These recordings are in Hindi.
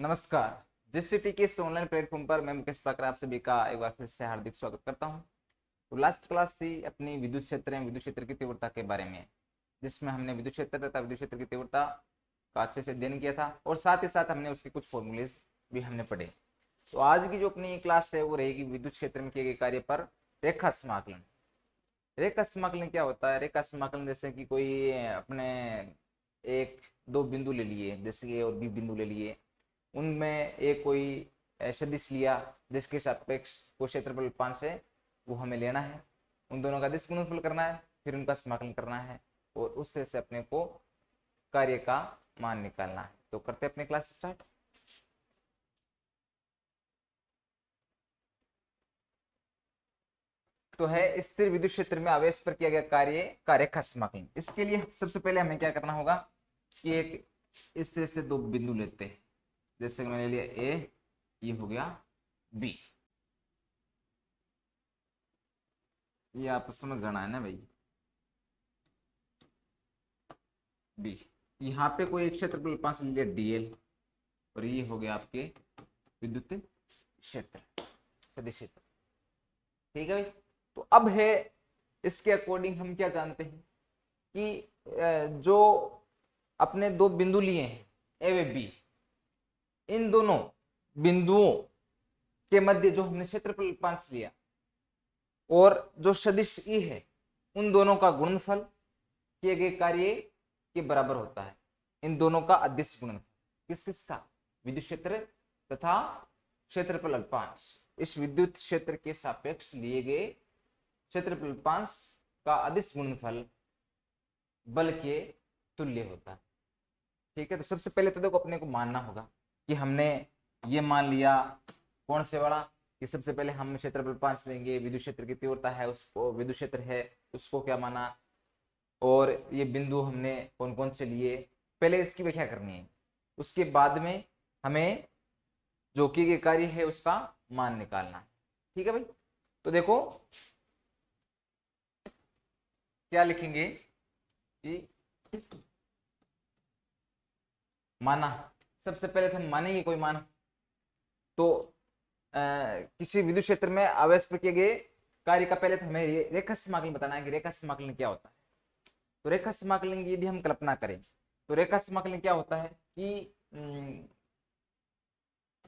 नमस्कार जिस सिटी के इस ऑनलाइन प्लेटफॉर्म पर मैं मुकेश पाकर आप सभी का एक बार फिर से हार्दिक स्वागत करता हूं तो लास्ट क्लास थी अपनी विद्युत क्षेत्र में विद्युत क्षेत्र की तीव्रता के बारे में जिसमें हमने विद्युत क्षेत्र तथा विद्युत क्षेत्र की तीव्रता का अच्छे से अध्ययन किया था और साथ ही साथ हमने उसके कुछ फॉर्मूलेज भी हमने पढ़े तो आज की जो अपनी क्लास है वो रहेगी विद्युत क्षेत्र में किए गए कार्य पर रेखा समाकलन रेखा समाकलन क्या होता है रेखा समाकलन जैसे कि कोई अपने एक दो बिंदु ले लिए जैसे ए और बी बिंदु ले लिए उनमें एक कोई सदिश लिया जिसके सापेक्ष को क्षेत्रफल पाँच है वो हमें लेना है उन दोनों का दिश गुणनफल करना है फिर उनका समाकलन करना है और उससे से अपने को कार्य का मान निकालना है तो करते अपने क्लास स्टार्ट तो है स्थिर विद्युत क्षेत्र में आवेश पर किया गया कार्य कार्य का समाकलन इसके लिए सबसे पहले हमें क्या करना होगा कि एक इस तरह से दो बिंदु लेते हैं जैसे कि मैंने लिया ए ये हो गया बी ये आपको समझ जाना है ना भाई बी यहाँ पे कोई एक के पास लिया डीएल और ये हो गया आपके विद्युत क्षेत्र क्षेत्र ठीक है भाई तो अब है इसके अकॉर्डिंग हम क्या जानते हैं कि जो अपने दो बिंदु लिए हैं ए वे बी इन दोनों बिंदुओं के मध्य जो हमने क्षेत्रफल पांच लिया और जो सदिश ई e है उन दोनों का गुणनफल किए गए कार्य के बराबर होता है इन दोनों का अध्यक्ष गुणनफल किस किस का विद्युत क्षेत्र तथा क्षेत्रफल अल्पांश इस विद्युत क्षेत्र के सापेक्ष लिए गए क्षेत्रफल अल्पांश का अधिस गुणनफल बल के तुल्य होता है ठीक है तो सबसे पहले तो देखो अपने को मानना होगा कि हमने ये मान लिया कौन से बड़ा कि सबसे पहले हम क्षेत्रफल पांच लेंगे विद्युत क्षेत्र की तीव्रता है उसको विद्युत क्षेत्र है उसको क्या माना और ये बिंदु हमने कौन कौन से लिए पहले इसकी व्याख्या करनी है उसके बाद में हमें जो कि कार्य है उसका मान निकालना है ठीक है भाई तो देखो क्या लिखेंगे कि माना सबसे पहले तो हम मानेंगे कोई मान तो आ, किसी विद्युत क्षेत्र में आवेश किए गए कार्य का पहले तो हमें रे, रेखा समाकलन बताना है कि रेखा समाकलन क्या होता है तो रेखा समाकलन यदि हम कल्पना करें तो रेखा समाकलन क्या होता है कि न,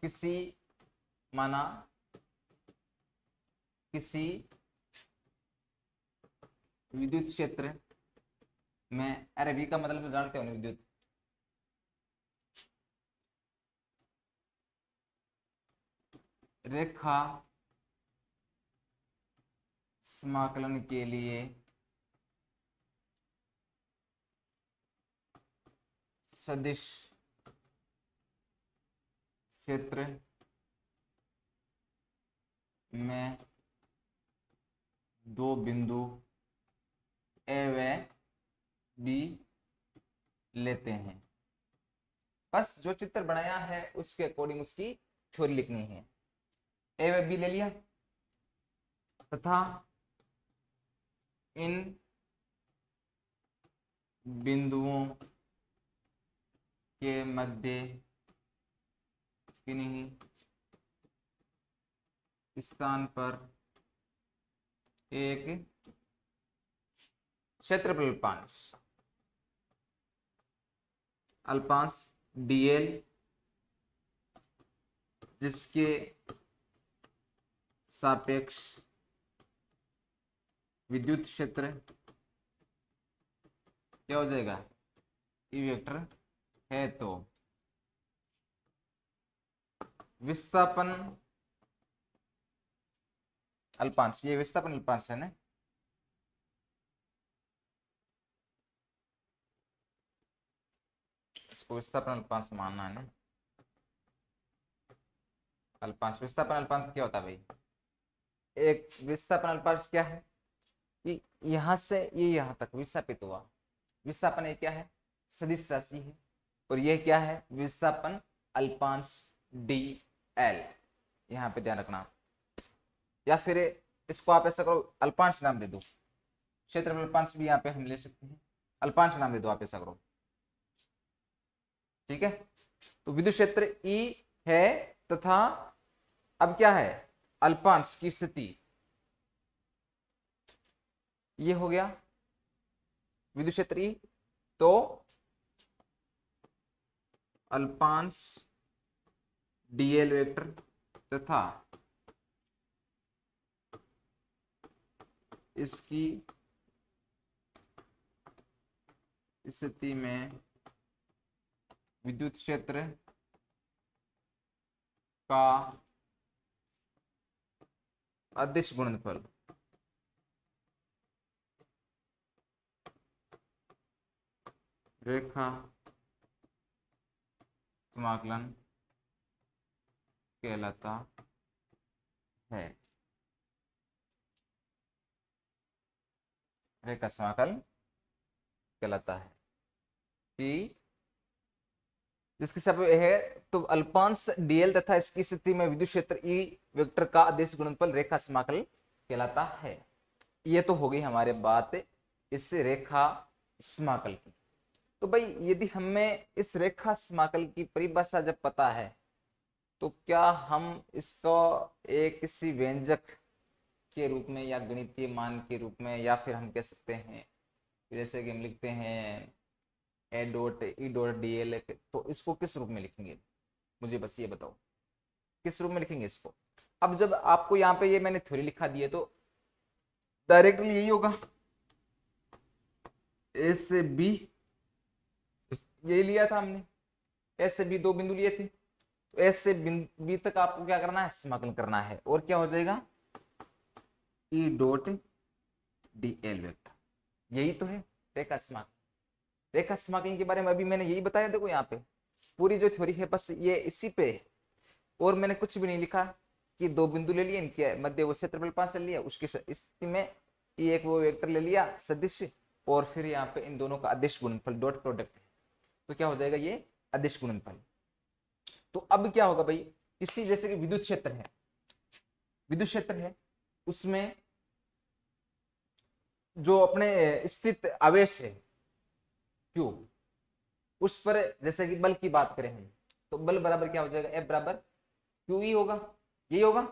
किसी माना किसी विद्युत क्षेत्र में अरे वी का मतलब तो जानते हो विद्युत रेखा समाकलन के लिए सदिश क्षेत्र में दो बिंदु ए व बी लेते हैं बस जो चित्र बनाया है उसके अकॉर्डिंग उसकी थ्योरी लिखनी है ए व बी ले लिया तथा इन बिंदुओं के मध्य किन्हीं स्थान पर एक क्षेत्रफल अल्पांश अल्पांश डीएल जिसके सापेक्ष विद्युत क्षेत्र क्या हो जाएगा ई e वेक्टर है तो विस्थापन अल्पांश ये विस्थापन अल्पांश है ना इसको विस्थापन अल्पांश मानना है ना अल्पांश विस्थापन अल्पांश क्या होता है भाई एक विस्थापन अनुपात क्या है कि यहाँ से ये यह यहाँ तक विस्थापित हुआ विस्थापन ये क्या है सदिश राशि है और ये क्या है विस्थापन अल्पांश डी एल यहाँ पे ध्यान रखना या फिर इसको आप ऐसा करो अल्पांश नाम दे दो क्षेत्रफल अल्पांश भी यहाँ पे हम ले सकते हैं अल्पांश नाम दे दो आप ऐसा करो ठीक है तो विद्युत क्षेत्र ई e है तथा अब क्या है अल्पांश की स्थिति ये हो गया विद्युत ई e, तो अल्पांश डीएल वेक्टर तथा इसकी स्थिति में विद्युत क्षेत्र का अदिश गुणनफल रेखा समाकलन कहलाता है रेखा समाकल कहलाता है कि जिसके सब है तो अल्पांश डीएल तथा इसकी स्थिति में विद्युत क्षेत्र ई e वेक्टर का अदिश गुणनफल रेखा समाकल कहलाता है ये तो हो गई हमारे बात इस रेखा समाकल की तो भाई यदि हमें इस रेखा समाकल की परिभाषा जब पता है तो क्या हम इसको एक किसी व्यंजक के रूप में या गणितीय मान के रूप में या फिर हम कह सकते हैं जैसे कि हम लिखते हैं A dot E dot D L तो इसको किस रूप में लिखेंगे मुझे बस ये बताओ किस रूप में लिखेंगे इसको अब जब आपको यहाँ पे ये मैंने थ्योरी लिखा दी है तो डायरेक्टली यही होगा ए से बी यही लिया था हमने एस से बी दो बिंदु लिए थे तो एस से बी तक आपको क्या करना है समाकलन करना है और क्या हो जाएगा E dot D L vector यही तो है रेखा समाकलन रेखा समाकलन के बारे में अभी मैंने यही बताया देखो यहाँ पे पूरी जो थ्योरी है बस ये इसी पे और मैंने कुछ भी नहीं लिखा कि दो बिंदु ले लिए इनके मध्य वो क्षेत्रफल पांच ले लिया उसके स्थिति में ये एक वो वेक्टर ले लिया सदिश और फिर यहाँ पे इन दोनों का अदिश गुणनफल डॉट प्रोडक्ट तो क्या हो जाएगा ये अदिश गुणनफल तो अब क्या होगा भाई किसी जैसे कि विद्युत क्षेत्र है विद्युत क्षेत्र है उसमें जो अपने स्थित आवेश है क्यों उस पर जैसे कि बल की बात करें हम तो बल बराबर क्या हो जाएगा एफ बराबर क्यू ही e होगा यही होगा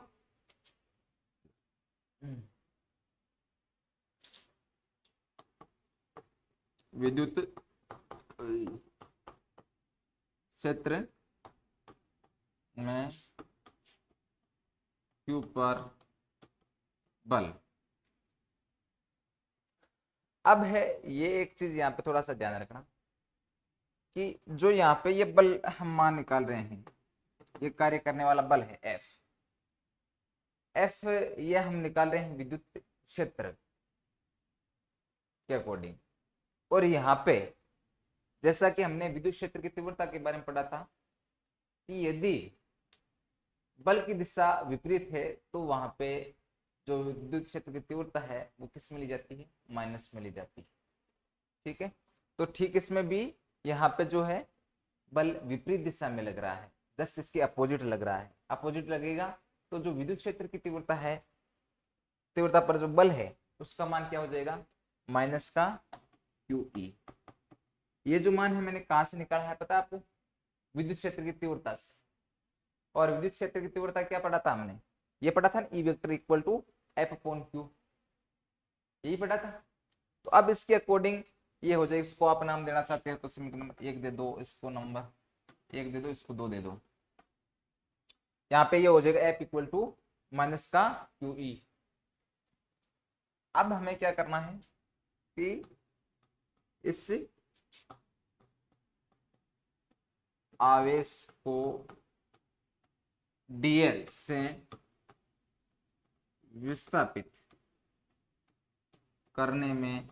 विद्युत क्षेत्र में क्यू पर बल अब है ये एक चीज यहाँ पे थोड़ा सा ध्यान रखना कि जो यहाँ पे ये बल हम मान निकाल रहे हैं ये कार्य करने वाला बल है एफ एफ ये हम निकाल रहे हैं विद्युत क्षेत्र के अकॉर्डिंग और यहाँ पे जैसा कि हमने विद्युत क्षेत्र की तीव्रता के बारे में पढ़ा था कि यदि बल की दिशा विपरीत है तो वहां पे जो विद्युत क्षेत्र की तीव्रता है वो किस में ली जाती है माइनस में ली जाती है ठीक है तो ठीक इसमें भी यहाँ पे जो है बल विपरीत दिशा में लग रहा है जस्ट इसके अपोजिट लग रहा है अपोजिट लगेगा तो जो विद्युत क्षेत्र की तीव्रता है तीव्रता पर जो बल है उसका मान क्या हो जाएगा माइनस का क्यू ई e। ये जो मान है मैंने कहा से निकाला है पता आपको विद्युत क्षेत्र की तीव्रता से और विद्युत क्षेत्र की तीव्रता क्या पढ़ा था हमने ये पढ़ा था E vector equal to F upon Q यही पढ़ा था तो अब इसके अकॉर्डिंग ये हो जाए इसको आप नाम देना चाहते हो तो सिंपल नंबर एक दे दो इसको नंबर एक दे दो इसको दो दे दो यहाँ पे ये हो जाएगा एफ इक्वल टू माइनस का क्यू ई अब हमें क्या करना है कि इस आवेश को डीएल से विस्थापित करने में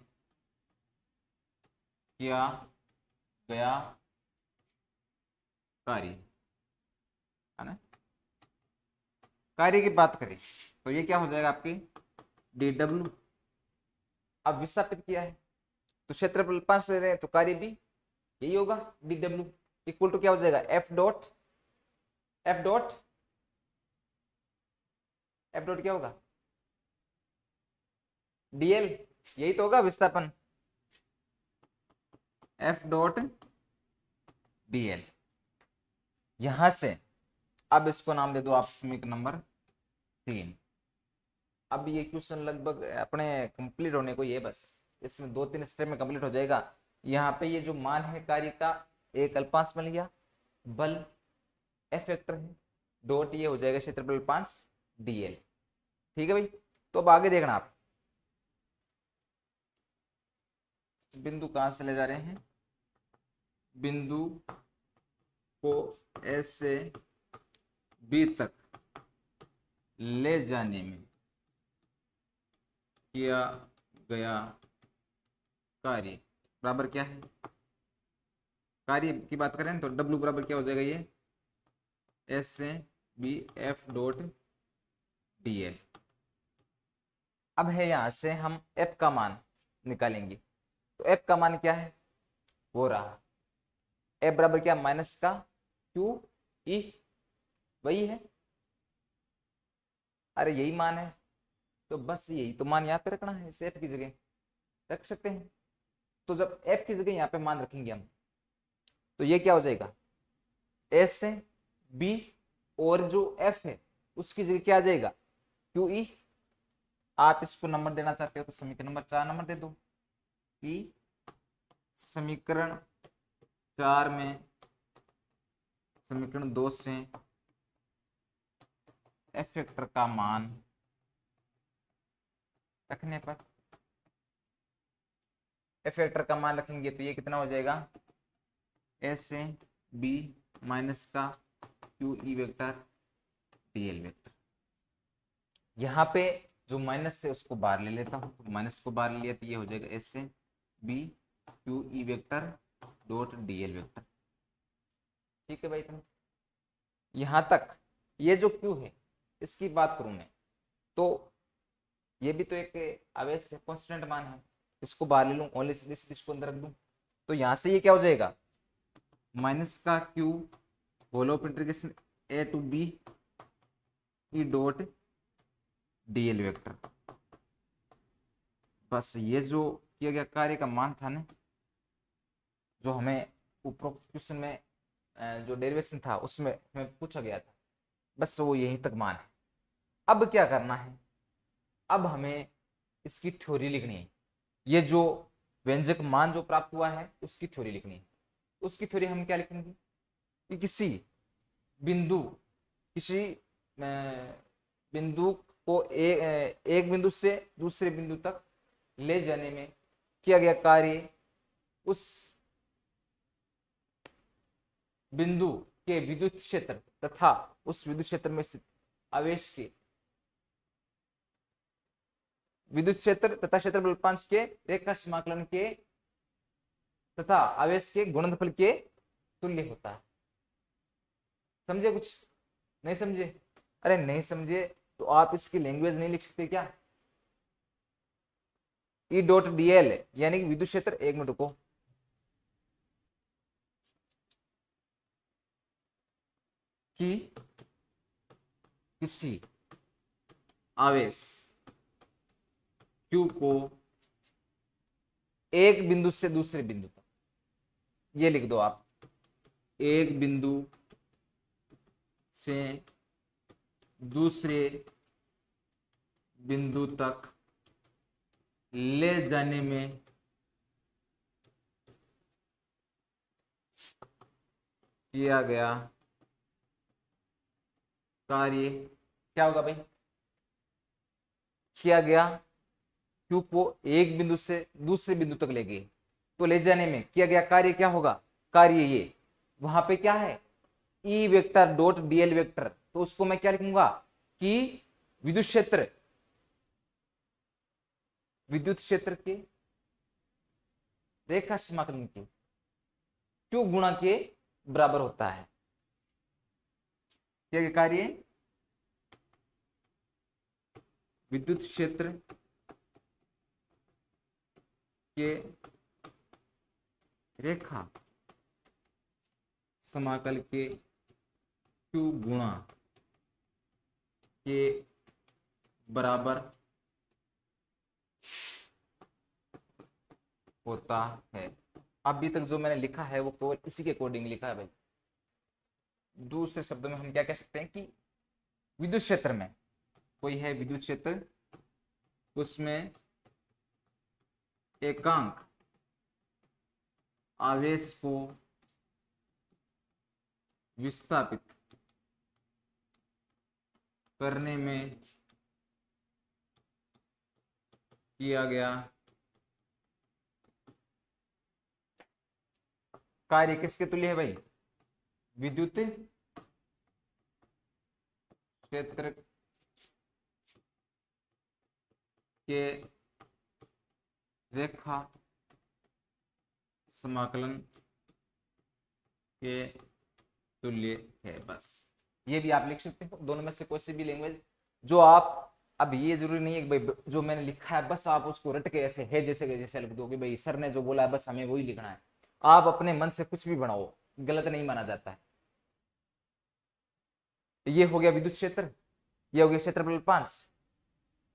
किया गया कार्य है ना कार्य की बात करें तो ये क्या हो जाएगा आपकी डी डब्ल्यू अब विस्थापित किया है तो क्षेत्रफल पांच ले रहे हैं तो कार्य भी यही होगा डी डब्ल्यू इक्वल टू क्या हो जाएगा F dot F dot F dot क्या होगा डीएल यही तो होगा विस्थापन एफ डॉट डीएल यहां से अब इसको नाम दे दो आप समीक नंबर तीन अब ये क्वेश्चन लगभग अपने कंप्लीट होने को ये बस इसमें दो तीन स्टेप में कंप्लीट हो जाएगा यहाँ पे ये जो मान है कार्य का एक अल्पांश बन गया बल एफ एक्टर है डॉट ये हो जाएगा क्षेत्रफल पांच डीएल ठीक है भाई तो अब आगे देखना आप बिंदु कहां से ले जा रहे हैं बिंदु को ऐसे बी तक ले जाने में किया गया कार्य बराबर क्या है कार्य की बात करें तो W बराबर क्या हो जाएगा ये एस से B F dot D L अब है यहां से हम F का मान निकालेंगे तो F का मान क्या है वो रहा F बराबर क्या माइनस का क्यू ई e वही है अरे यही मान है तो बस यही तो मान यहाँ पे रखना है इस की जगह रख सकते हैं तो जब एफ की जगह यहाँ पे मान रखेंगे हम तो ये क्या हो जाएगा एस से बी और जो एफ है उसकी जगह क्या आ जाएगा क्यू ई e। आप इसको नंबर देना चाहते हो तो समीकरण नंबर चार नंबर दे दो कि e समीकरण चार में समीकरण दो से एफ फैक्टर का मान रखने पर एफ फैक्टर का मान रखेंगे तो ये कितना हो जाएगा एस ए बी माइनस का Q E vector D L vector यहां पे जो माइनस से उसको बार ले लेता हूं तो माइनस को बार लिया तो ये हो जाएगा S A B Q E vector dot D L vector ठीक है भाई तुम यहाँ तक ये जो क्यू है इसकी बात करूं मैं तो ये भी तो एक आवेश कॉन्स्टेंट मान है इसको बाहर ले लूँ और इसको अंदर रख दूँ तो यहाँ से ये क्या हो जाएगा माइनस का Q whole of integration A to B E dot D L vector बस ये जो किया गया कार्य का मान था ना जो हमें उपरोक्त क्वेश्चन में जो डेरिवेशन था उसमें हमें पूछा गया था बस वो यहीं तक मान है अब क्या करना है अब हमें इसकी थ्योरी लिखनी है ये जो व्यंजक मान जो प्राप्त हुआ है उसकी थ्योरी लिखनी है उसकी थ्योरी हम क्या लिखेंगे कि किसी बिंदु किसी बिंदु को ए, एक बिंदु से दूसरे बिंदु तक ले जाने में किया गया कार्य उस बिंदु के विद्युत क्षेत्र तथा उस विद्युत क्षेत्र में स्थित आवेश के विद्युत क्षेत्र तथा क्षेत्र बलपांश के रेखा समाकलन के तथा आवेश के गुणनफल के तुल्य होता है समझे कुछ नहीं समझे अरे नहीं समझे तो आप इसकी लैंग्वेज नहीं लिख सकते क्या ई डॉट डी एल यानी कि विद्युत क्षेत्र एक मिनट रुको कि किसी आवेश Q को एक बिंदु से दूसरे बिंदु तक ये लिख दो आप एक बिंदु से दूसरे बिंदु तक ले जाने में किया गया कार्य क्या होगा भाई किया गया क्यू को एक बिंदु से दूसरे बिंदु तक ले गए तो ले जाने में किया गया कार्य क्या होगा कार्य ये वहां पे क्या है E vector dot DL vector तो उसको मैं क्या लिखूंगा कि विद्युत क्षेत्र विद्युत क्षेत्र के रेखा समाकलन के क्यू गुणा के बराबर होता है क्या कार्य विद्युत क्षेत्र के रेखा समाकल के क्यू गुणा के बराबर होता है अभी तक जो मैंने लिखा है वो केवल इसी के अकॉर्डिंग लिखा है भाई दूसरे शब्दों में हम क्या कह सकते हैं कि विद्युत क्षेत्र में कोई है विद्युत क्षेत्र उसमें एकांक आवेश को विस्थापित करने में किया गया कार्य किसके तुल्य है भाई विद्युत क्षेत्र के रेखा समाकलन के तुल्य है बस ये भी आप लिख सकते हो दोनों में से कोई सी भी लैंग्वेज जो आप अब ये जरूरी नहीं है कि भाई जो मैंने लिखा है बस आप उसको रट के ऐसे है जैसे के जैसे लिख दो कि भाई सर ने जो बोला है बस हमें वही लिखना है आप अपने मन से कुछ भी बनाओ गलत नहीं माना जाता है ये हो गया विद्युत क्षेत्र ये हो गया क्षेत्रफल पांच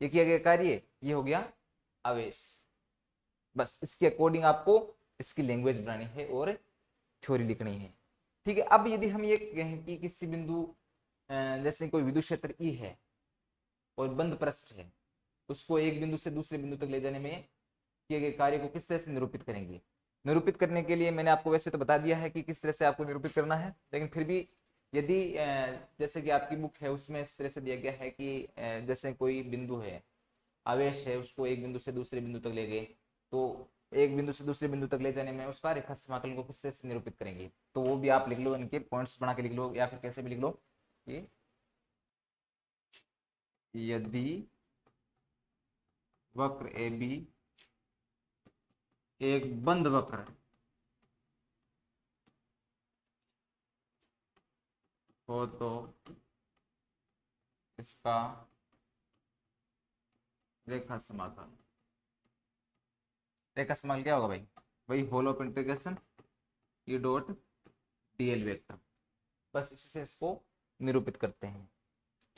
ये किया गया कार्य ये हो गया आवेश बस इसके अकॉर्डिंग आपको इसकी लैंग्वेज बनानी है और थ्योरी लिखनी है ठीक है अब यदि हम ये कहें कि किसी बिंदु जैसे कोई विद्युत क्षेत्र ई e है और बंद प्रस्थ है उसको एक बिंदु से दूसरे बिंदु तक ले जाने में किए गए कार्य को किस तरह से निरूपित करेंगे निरूपित करने के लिए मैंने आपको वैसे तो बता दिया है कि किस तरह से आपको निरूपित करना है लेकिन फिर भी यदि जैसे कि आपकी बुक है उसमें इस तरह से दिया गया है कि जैसे कोई बिंदु है आवेश है उसको एक बिंदु से दूसरे बिंदु तक ले गए तो एक बिंदु से दूसरे बिंदु तक ले जाने में उसका रेखा समाकलन को किससे निरूपित करेंगे तो वो भी आप लिख लो इनके पॉइंट्स बना के लिख लो या फिर कैसे भी लिख लो कि यदि वक्र ए बी एक बंद वक्र हो तो इसका रेखा समाकल रेखा समाकल क्या होगा भाई वही whole of integration E dot DL vector बस इससे इसको निरूपित करते हैं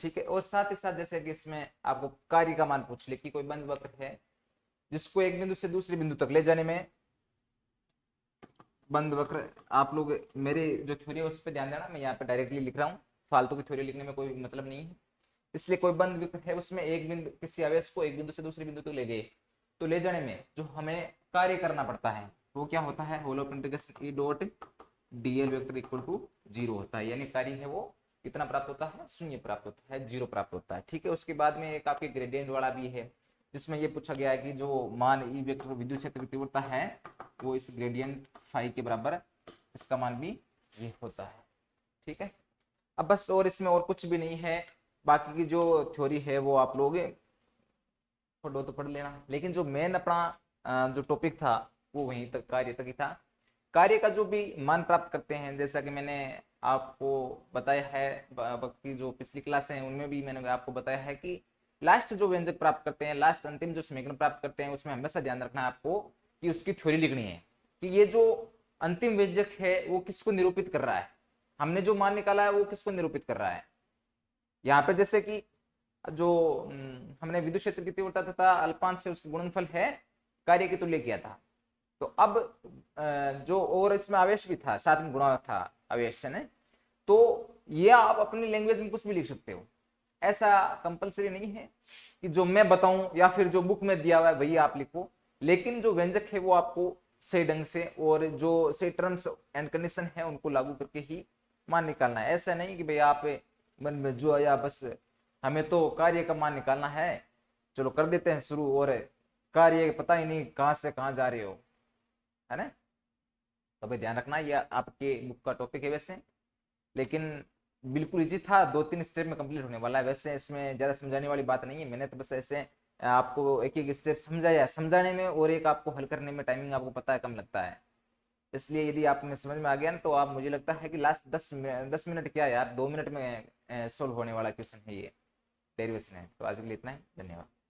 ठीक है और साथ ही साथ जैसे कि इसमें आपको कार्य का मान पूछ ले कि कोई बंद वक्र है जिसको एक बिंदु से दूसरे बिंदु तक ले जाने में बंद वक्र आप लोग मेरे जो थ्योरी है उस पर ध्यान देना मैं यहाँ पे डायरेक्टली लिख रहा हूँ फालतू की थ्योरी लिखने में कोई मतलब नहीं है इसलिए कोई बंद वक्र है उसमें एक बिंदु किसी आवेश को एक बिंदु से दूसरे बिंदु तक तो ले गए तो ले जाने में जो हमें कार्य करना पड़ता है वो क्या होता है होलो dot D vector equal to zero होता है यानी कार्य है वो कितना प्राप्त होता है शून्य प्राप्त होता है जीरो प्राप्त होता है ठीक है उसके बाद में एक आपके ग्रेडियंट वाला भी है जिसमें ये पूछा गया है कि जो मान ई e वेक्टर विद्युत क्षेत्र की तीव्रता है वो इस ग्रेडियंट फाइव के बराबर इसका मान भी ये होता है ठीक है अब बस और इसमें और कुछ भी नहीं है बाकी की जो थ्योरी है वो आप लोग पढ़ो तो पढ़ लेना लेकिन जो मेन अपना जो टॉपिक था वो वहीं तक कार्य तक ही था कार्य का जो भी मान प्राप्त करते हैं जैसा कि मैंने आपको बताया है बाकी जो पिछली क्लास है उनमें भी मैंने आपको बताया है कि लास्ट जो व्यंजक प्राप्त करते हैं लास्ट अंतिम जो समीकरण प्राप्त करते हैं उसमें हमेशा ध्यान रखना है आपको कि उसकी थ्योरी लिखनी है कि ये जो अंतिम व्यंजक है वो किसको निरूपित कर रहा है हमने जो मान निकाला है वो किसको निरूपित कर रहा है यहाँ पे जैसे कि जो हम्म, हमने विद्युत क्षेत्र की तीव्रता तथा अल्पांश से उसके गुणनफल है कार्य के तुल्य किया था तो अब जो और इसमें आवेश भी था साथ में गुणा था आवेश ने तो ये आप अपनी लैंग्वेज में कुछ भी लिख सकते हो ऐसा कंपलसरी नहीं है कि जो मैं बताऊं या फिर जो बुक में दिया हुआ है वही आप लिखो लेकिन जो व्यंजक है वो आपको से ढंग से और जो से टर्म्स एंड कंडीशन है उनको लागू करके ही मान निकालना है ऐसा नहीं कि भाई आप मन में जो आया बस हमें तो कार्य का मान निकालना है चलो कर देते हैं शुरू और कार्य पता ही नहीं कहाँ से कहाँ जा रहे हो है ना तो भाई ध्यान रखना यह आपके बुक का टॉपिक है वैसे लेकिन बिल्कुल इजी था दो तीन स्टेप में कंप्लीट होने वाला है वैसे इसमें ज़्यादा समझाने वाली बात नहीं है मैंने तो बस ऐसे आपको एक एक स्टेप समझाया समझाने में और एक आपको हल करने में टाइमिंग आपको पता है कम लगता है इसलिए यदि आप में समझ में आ गया ना तो आप मुझे लगता है कि लास्ट दस दस मिनट क्या यार दो मिनट में सोल्व होने वाला क्वेश्चन है ये डेरिवेशन है तो आज के लिए इतना ही धन्यवाद